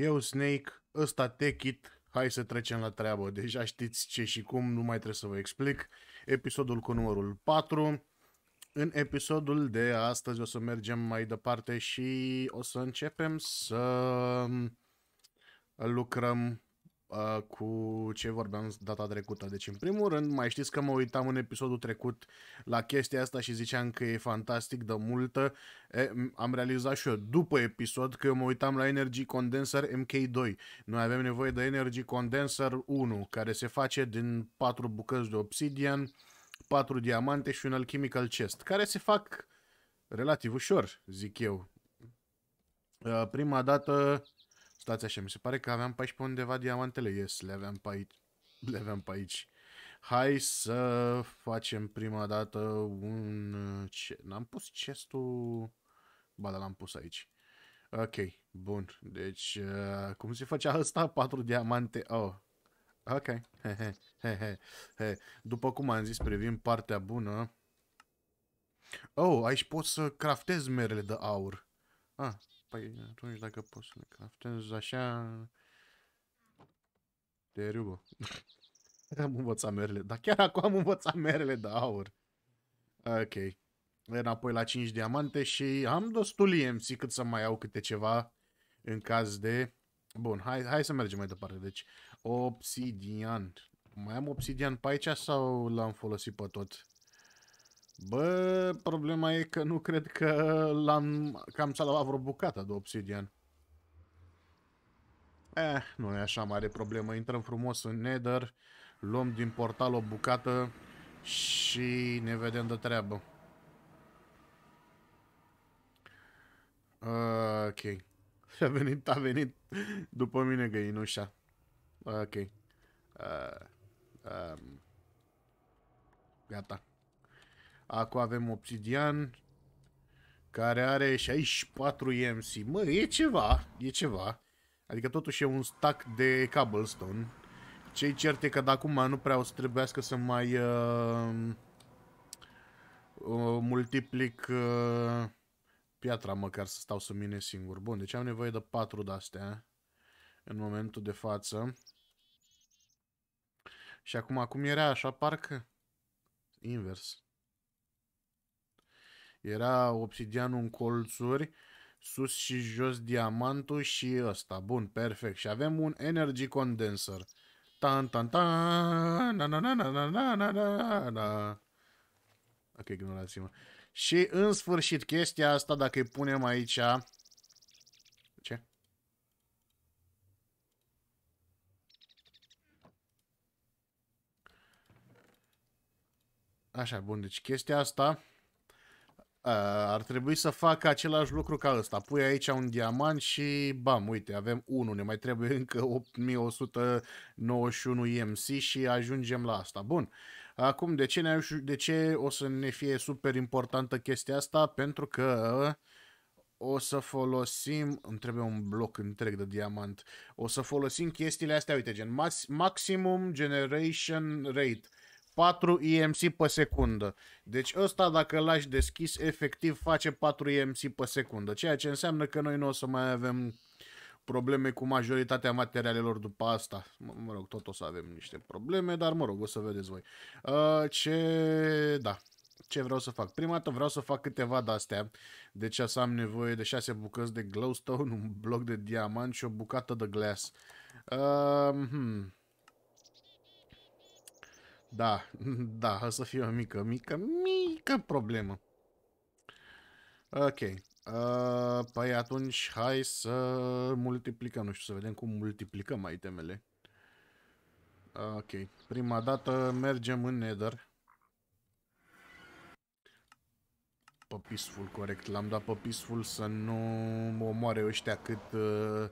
eu Snake, ăsta Techit, hai să trecem la treabă. Deja știți ce și cum, nu mai trebuie să vă explic. Episodul cu numărul 4. În episodul de astăzi o să mergem mai departe și o să începem să lucrăm uh, cu ce vorbeam data trecută. Deci, în primul rând, mai știți că mă uitam în episodul trecut la chestia asta și ziceam că e fantastic de multă. E, am realizat și eu după episod că eu mă uitam la Energy Condenser MK2. Noi avem nevoie de Energy Condenser 1, care se face din 4 bucăți de obsidian, 4 diamante și un alchemical chest, care se fac relativ ușor, zic eu. Uh, prima dată stați așa, mi se pare că aveam pe aici pe undeva diamantele. Yes, le aveam pe aici. Le aveam pe aici. Hai să facem prima dată un... Ce? N-am pus chestul... Ba, dar l-am pus aici. Ok, bun. Deci, uh, cum se face asta? Patru diamante. Oh, ok. he, he, he, he. După cum am zis, privim partea bună. Oh, aici pot să craftez merele de aur. Ah, Păi atunci dacă pot să ne craftez așa... Te rubă. am învățat merele, dar chiar acum am învățat merele de aur. Ok. Înapoi la 5 diamante și am destul MC cât să mai iau câte ceva în caz de... Bun, hai, hai să mergem mai departe. Deci, obsidian. Mai am obsidian pe aici sau l-am folosit pe tot? Bă, problema e că nu cred că l-am că am salvat vreo bucată de obsidian. Eh, nu e așa mare problemă. Intrăm frumos în Nether, luăm din portal o bucată și ne vedem de treabă. ok. A venit, a venit după mine găinușa. Ok. Uh, um, gata. Acum avem Obsidian, care are 64 EMC. Mă, e ceva, e ceva. Adică totuși e un stack de cobblestone. ce e cert e că de acum nu prea o să trebuiască să mai uh, uh, multiplic uh, piatra măcar să stau să mine singur. Bun, deci am nevoie de patru de-astea în momentul de față. Și acum, acum era așa, parcă invers. Era obsidianul în colțuri, sus și jos diamantul și ăsta. Bun, perfect. Și avem un energy condenser. Tan, tan, tan, na, na, na, na, na, na, na, na, Ok, ignorați-mă. Și în sfârșit, chestia asta, dacă îi punem aici... Ce? Așa, bun, deci chestia asta ar trebui să facă același lucru ca ăsta. Pui aici un diamant și bam, uite, avem unul, ne mai trebuie încă 8191 EMC și ajungem la asta. Bun. Acum, de ce, ne, de ce o să ne fie super importantă chestia asta? Pentru că o să folosim, îmi trebuie un bloc întreg de diamant, o să folosim chestiile astea, uite, gen maximum generation rate 4 EMC pe secundă. Deci ăsta dacă îl lași deschis, efectiv face 4 EMC pe secundă, ceea ce înseamnă că noi nu o să mai avem probleme cu majoritatea materialelor după asta. Mă, mă rog, tot o să avem niște probleme, dar mă rog, o să vedeți voi. Uh, ce... da, ce vreau să fac. Prima dată vreau să fac câteva de-astea. Deci să am nevoie de 6 bucăți de glowstone, un bloc de diamant și o bucată de glass. Uh, hmm. Da, da, o să fie o mică, mică, mică problemă. Ok. Uh, păi atunci hai să multiplicăm, nu știu, să vedem cum multiplicăm itemele. ok, prima dată mergem în Nether. Pe peaceful, corect, l-am dat pe peaceful să nu mă omoare ăștia cât, uh,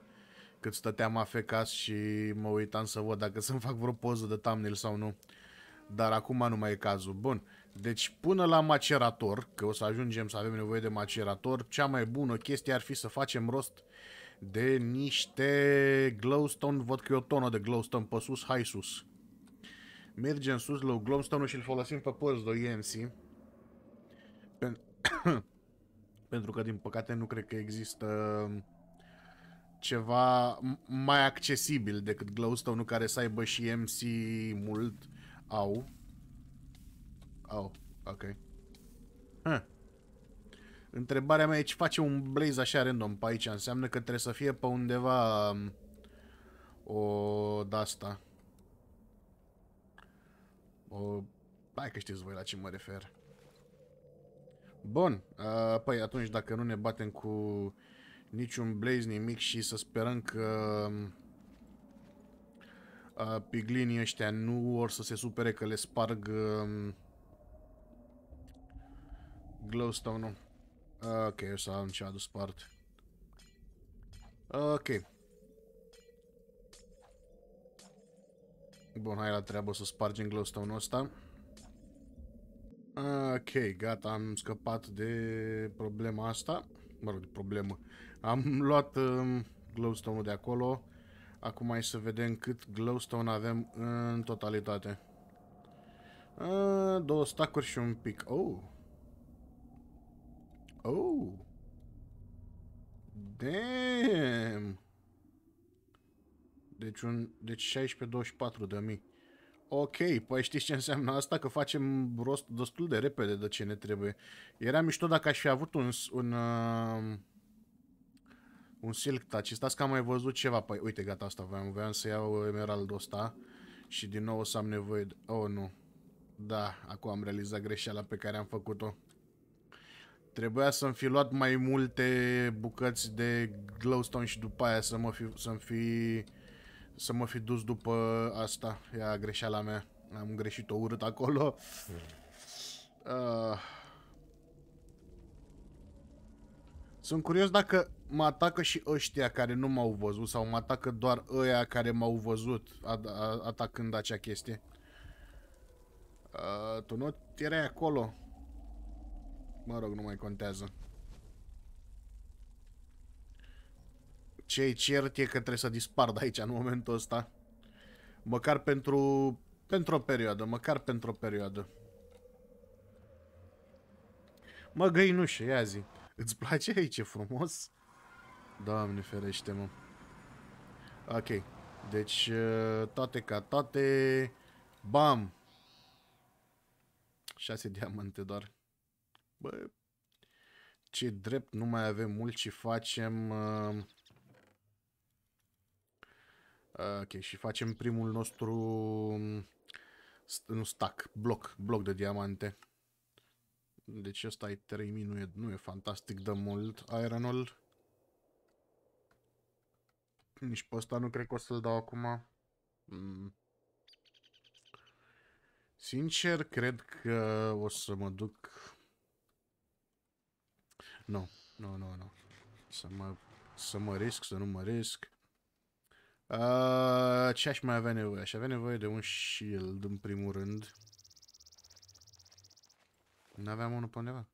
cât stăteam afecat și mă uitam să văd dacă să-mi fac vreo poză de thumbnail sau nu dar acum nu mai e cazul. Bun, deci până la macerator, că o să ajungem să avem nevoie de macerator, cea mai bună chestie ar fi să facem rost de niște glowstone, văd că e o tonă de glowstone pe sus, hai sus. Mergem sus la glowstone și îl folosim pe părți de EMC. Pen Pentru că, din păcate, nu cred că există ceva mai accesibil decât glowstone-ul care să aibă și MC mult au. Au, ok. Huh. Întrebarea mea e ce face un blaze așa random pe aici? Înseamnă că trebuie să fie pe undeva um, o de-asta. O... Hai că știți voi la ce mă refer. Bun. Uh, păi atunci dacă nu ne batem cu niciun blaze nimic și să sperăm că... Uh, uh, piglinii ăștia nu or să se supere că le sparg uh, glowstone-ul. ok, o să am ce adus part. Ok. Bun, hai la treabă, să spargem glowstone-ul ăsta. Ok, gata, am scăpat de problema asta. Mă rog, de problemă. Am luat uh, glowstone-ul de acolo. Acum hai să vedem cât glowstone avem în totalitate. A, două stacuri și un pic. Oh! Oh! Damn! Deci, un, deci 16-24 de mii. Ok, păi știți ce înseamnă asta? Că facem rost destul de repede de ce ne trebuie. Era mișto dacă aș fi avut un... un uh un silk touch. Stați că am mai văzut ceva. Păi, uite, gata, asta voiam. Voiam să iau emeraldul ăsta și din nou o să am nevoie de... Oh, nu. Da, acum am realizat greșeala pe care am făcut-o. Trebuia să-mi fi luat mai multe bucăți de glowstone și după aia să mă fi... Să-mi fi să mă fi dus după asta. Ea, greșeala mea. Am greșit-o urât acolo. Uh, Sunt curios dacă mă atacă și ăștia care nu m-au văzut sau mă atacă doar ăia care m-au văzut atacând acea chestie. Uh, tu nu erai acolo. Mă rog, nu mai contează. Ce-i cert e că trebuie să dispar de aici în momentul ăsta. Măcar pentru... Pentru o perioadă, măcar pentru o perioadă. Mă, găinușe, ia zi. Îți place aici, ce frumos? Doamne ferește, mă. Ok. Deci, uh, toate ca toate. Bam! 6 diamante doar. Bă, ce drept, nu mai avem mult și facem... Uh, uh, ok, și facem primul nostru... Mm, nu, stack, bloc, bloc de diamante. Deci ăsta ai 3000, nu e, nu e fantastic de mult Iron-ul. Nici pe ăsta nu cred că o să-l dau acum. Mm. Sincer, cred că o să mă duc... Nu, nu, nu, nu. Să mă, să mă risc, să nu mă risc. Uh, ce aș mai avea nevoie? Aș avea nevoie de un shield, în primul rând. Nu aveam unul pe undeva?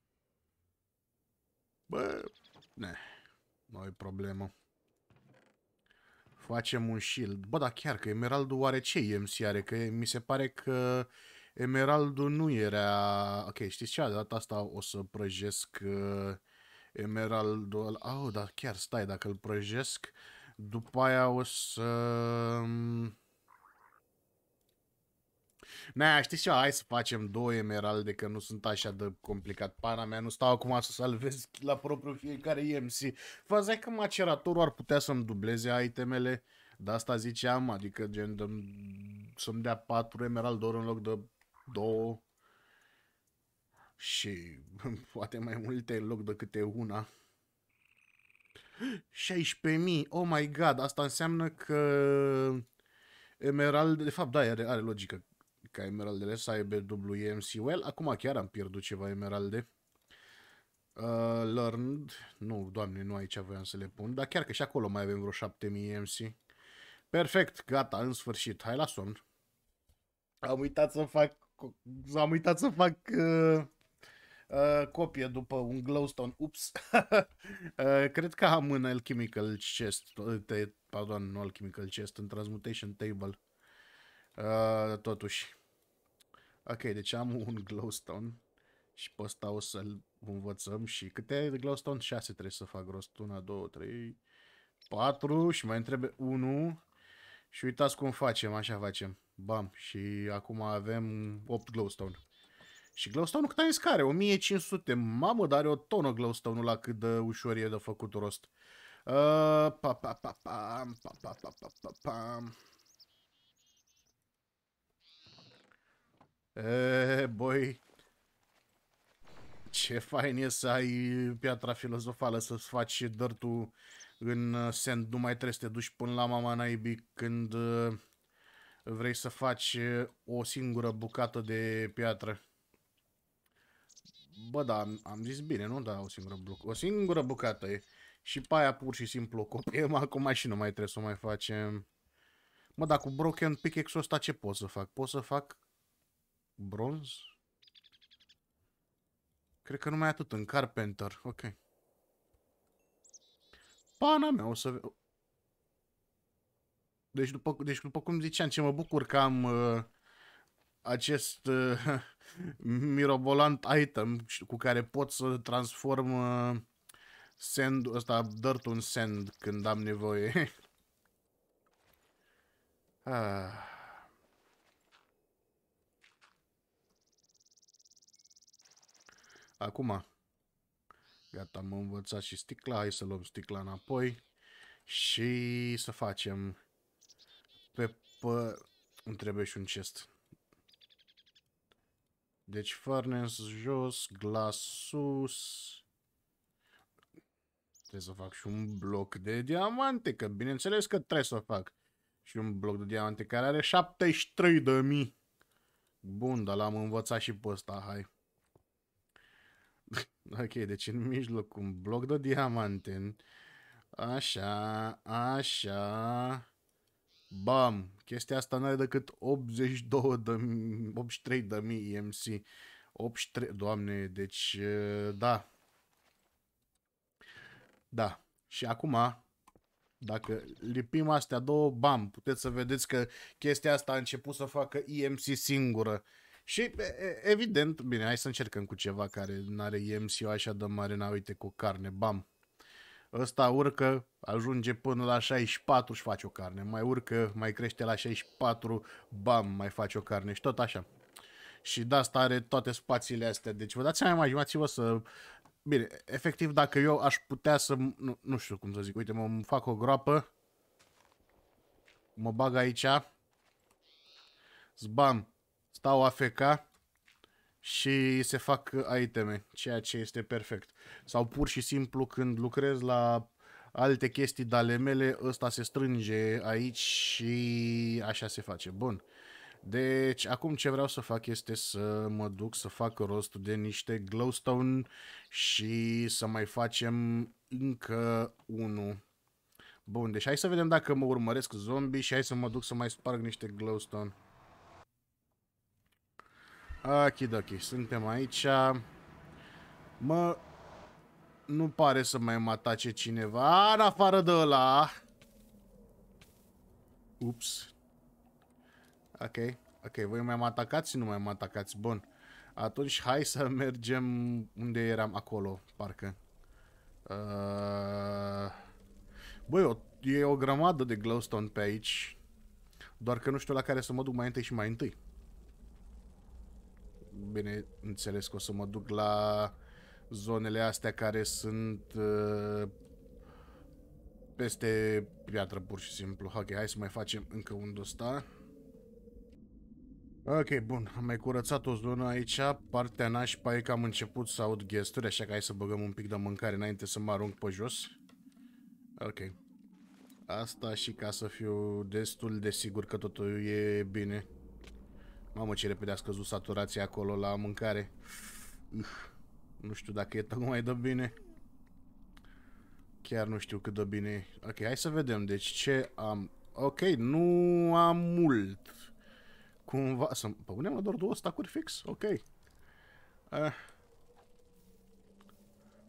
Bă, ne, nu e problemă. Facem un shield. Bă, dar chiar că Emeraldul oare ce EMC are? Că mi se pare că Emeraldul nu era... Ok, știți ce? De data asta o să prăjesc uh, Emeraldul ăla. Oh, dar chiar stai, dacă îl prăjesc, după aia o să... Um, Na, știi ce, hai să facem două emeralde, că nu sunt așa de complicat. Pana mea, nu stau acum să salvez la propriu fiecare MC. Făzai că maceratorul ar putea să-mi dubleze itemele, de asta ziceam, adică gen de, să-mi dea patru ori în loc de două și poate mai multe în loc de câte una. 16.000, oh my god, asta înseamnă că Emerald, de fapt, da, are, are logică ca emeraldele să aibă WMC. Well, acum chiar am pierdut ceva emeralde. Uh, learned. Nu, doamne, nu aici voiam să le pun. Dar chiar că și acolo mai avem vreo 7000 MC. Perfect, gata, în sfârșit. Hai la somn. Am uitat să fac... Am uitat să fac... Uh, uh, copie după un glowstone. Ups. uh, cred că am în alchemical chest... Uh, te, pardon, nu alchemical chest, în transmutation table. Uh, totuși. Ok, deci am un glowstone și pe ăsta o să-l învățăm și câte de glowstone? 6 trebuie să fac rost. 1, 2, 3, 4 și mai întrebe 1 și uitați cum facem, așa facem. Bam, și acum avem 8 glowstone. Și glowstone-ul cât ai care? 1500. Mamă, dar are o tonă glowstone-ul la cât de ușor e de făcut rost. Uh, pa, pa, pa, pa, pa, pa, pa, pa, pa, pam. Eee, boi, ce fain e să ai piatra filozofală, să-ți faci dărtul în sand, nu mai trebuie să te duci până la mama naibii când vrei să faci o singură bucată de piatră. Bă, da, am, am zis bine, nu? Da, o singură, buc o singură bucată e. Și pe aia pur și simplu copiem, acum și nu mai trebuie să o mai facem. Mă, dar cu Broken Pickaxe-ul ăsta ce pot să fac? Pot să fac Bronz? Cred că numai atât, în Carpenter. Ok. Pana mea, o să... Deci după, deci după cum ziceam, ce mă bucur că am uh, acest uh, mirobolant item cu care pot să transform uh, sand ăsta, dirt un sand când am nevoie. ah. Acum, gata, am învățat și sticla, hai să luăm sticla înapoi și să facem pe pă... Îmi trebuie și un chest. Deci furnace jos, glas sus. Trebuie să fac și un bloc de diamante, că bineînțeles că trebuie să fac. Și un bloc de diamante care are 73.000. mii. Bun, dar l-am învățat și pe ăsta, hai. Ok, deci în mijloc un bloc de diamante. Așa, așa. Bam! Chestia asta nu are decât 82 de, 83 de mii EMC. 83, doamne, deci ă, da. Da. Și acum, dacă lipim astea două, bam, puteți să vedeți că chestia asta a început să facă EMC singură. Și evident, bine, hai să încercăm cu ceva care nu are MCU așa de mare, n uite cu carne, bam. Ăsta urcă, ajunge până la 64 și face o carne, mai urcă, mai crește la 64, bam, mai face o carne și tot așa. Și de asta are toate spațiile astea. Deci vă dați seama, imaginați-vă să... Bine, efectiv, dacă eu aș putea să... Nu, nu știu cum să zic, uite, mă fac o groapă, mă bag aici, zbam, stau AFK și se fac iteme, ceea ce este perfect. Sau pur și simplu când lucrez la alte chestii de ale mele, ăsta se strânge aici și așa se face. Bun. Deci, acum ce vreau să fac este să mă duc să fac rost de niște glowstone și să mai facem încă unul. Bun, deci hai să vedem dacă mă urmăresc zombie și hai să mă duc să mai sparg niște glowstone. Okidoki, suntem aici. Mă... Nu pare să mai mă atace cineva, în afară de ăla. Ups. Ok, ok, voi mai mă atacați? Nu mai mă atacați, bun. Atunci hai să mergem unde eram acolo, parcă. Uh... Băi, o, e o grămadă de glowstone pe aici. Doar că nu știu la care să mă duc mai întâi și mai întâi bine înțeles că o să mă duc la zonele astea care sunt uh, peste piatră pur și simplu. Ok, hai să mai facem încă un dosta. Ok, bun, am mai curățat o zonă aici, partea nașpa e că am început să aud gesturi, așa că hai să băgăm un pic de mâncare înainte să mă arunc pe jos. Ok. Asta și ca să fiu destul de sigur că totul e bine. Mamă, ce repede a scăzut saturația acolo la mâncare. Uf, nu știu dacă e tocmai de bine. Chiar nu știu cât de bine Ok, hai să vedem. Deci ce am... Ok, nu am mult. Cumva să... Pă, punem la doar două stacuri fix? Ok. Uh.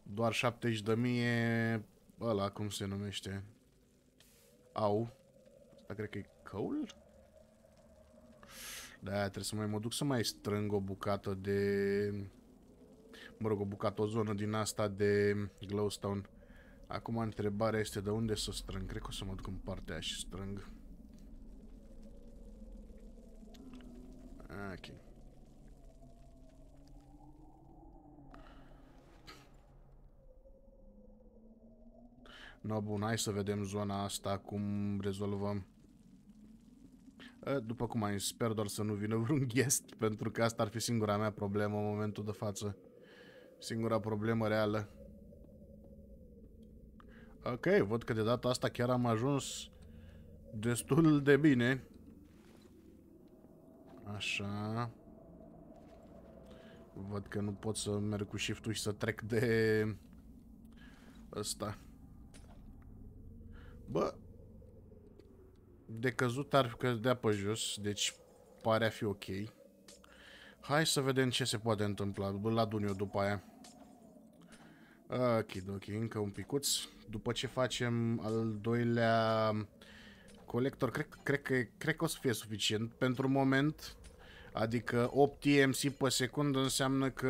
Doar 70 de mie... Ăla, cum se numește? Au. Asta cred că e coal? Da, trebuie să mai mă duc să mai strâng o bucată de... Mă rog, o bucată, o zonă din asta de glowstone. Acum întrebarea este de unde să strâng. Cred că o să mă duc în partea și strâng. Ok. No, bun, hai să vedem zona asta, cum rezolvăm. Eh, după cum ai sper doar să nu vină vreun guest, pentru că asta ar fi singura mea problemă în momentul de față. Singura problemă reală. Ok, văd că de data asta chiar am ajuns destul de bine. Așa. Văd că nu pot să merg cu shift și să trec de... Ăsta. Bă, de căzut ar cădea pe jos, deci pare a fi ok. Hai să vedem ce se poate întâmpla. Îl adun eu după aia. Ok, ok, încă un picuț. După ce facem al doilea colector, cred, cred, că, cred că o să fie suficient pentru moment. Adică 8 EMC pe secundă înseamnă că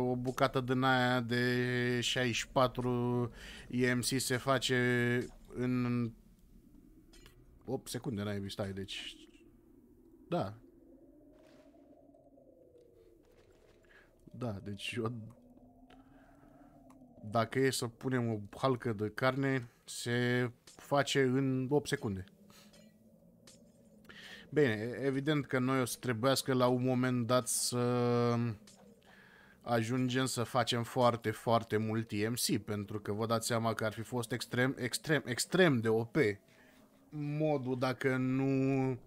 o bucată din aia de 64 EMC se face în 8 secunde n-ai stai, deci... Da. Da, deci eu... Dacă e să punem o halcă de carne, se face în 8 secunde. Bine, evident că noi o să trebuiască la un moment dat să ajungem să facem foarte, foarte mult TMC, pentru că vă dați seama că ar fi fost extrem, extrem, extrem de OP modul dacă nu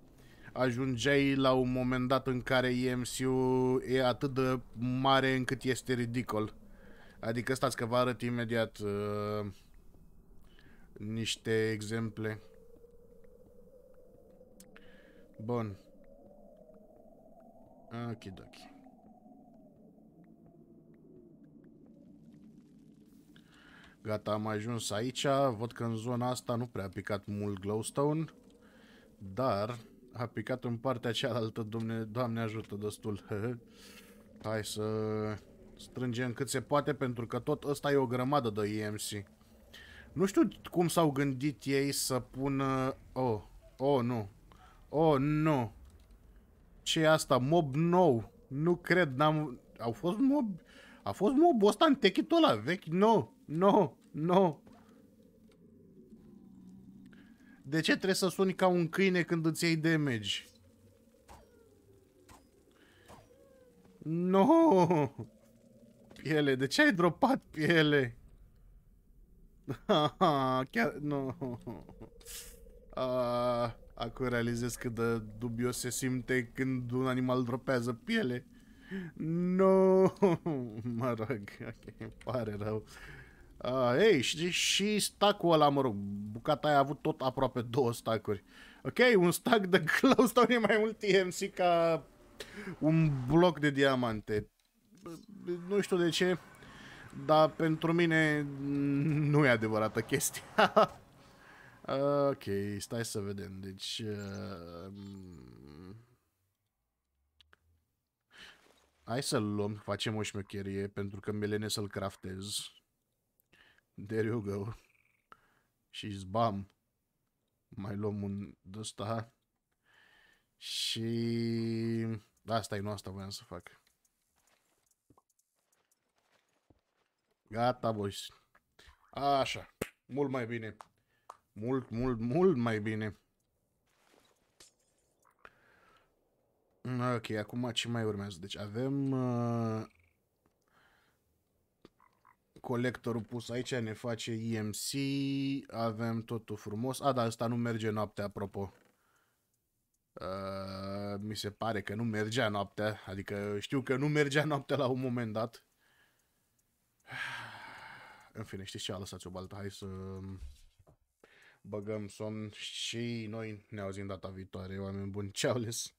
ajungeai la un moment dat în care EMC-ul e atât de mare încât este ridicol. Adică stați că vă arăt imediat uh, niște exemple. Bun. Ok, doki. Gata, am ajuns aici. Văd că în zona asta nu prea a picat mult glowstone, dar a picat în partea cealaltă, domne, doamne ajută, destul. Hai să strângem cât se poate, pentru că tot ăsta e o grămadă de EMC. Nu știu cum s-au gândit ei să pună... Oh, oh, nu. Oh, nu. ce e asta? Mob nou. Nu cred, n-am... Au fost mob... A fost mobul ăsta în techitul ăla vechi? Nu. No, no. De ce trebuie să suni ca un câine când îți iei damage? No! Piele, de ce ai dropat piele? Chiar, No. Uh, acum realizez cât de dubios se simte când un animal dropează piele. No! Mă rog, ok, pare rău. Uh, ei, și, și stacul ăla, mă rog, bucata aia a avut tot aproape două stacuri. Ok, un stack de glowstone e mai mult TMC ca un bloc de diamante. Nu știu de ce, dar pentru mine nu e adevărată chestia. ok, stai să vedem. Deci... Uh, hai să-l luăm, facem o șmecherie, pentru că mi-e lene să-l craftez there you go. Și zbam. Mai luăm un ăsta. Și... Da, e, nu asta voiam să fac. Gata, boys. Așa. Mult mai bine. Mult, mult, mult mai bine. Ok, acum ce mai urmează? Deci avem uh, colectorul pus aici, ne face EMC, avem totul frumos. A, da, asta nu merge noaptea, apropo. Uh, mi se pare că nu mergea noaptea, adică știu că nu mergea noaptea la un moment dat. În fine, știți ce? A lăsat o baltă. Hai să băgăm somn și noi ne auzim data viitoare, oameni buni. Ceau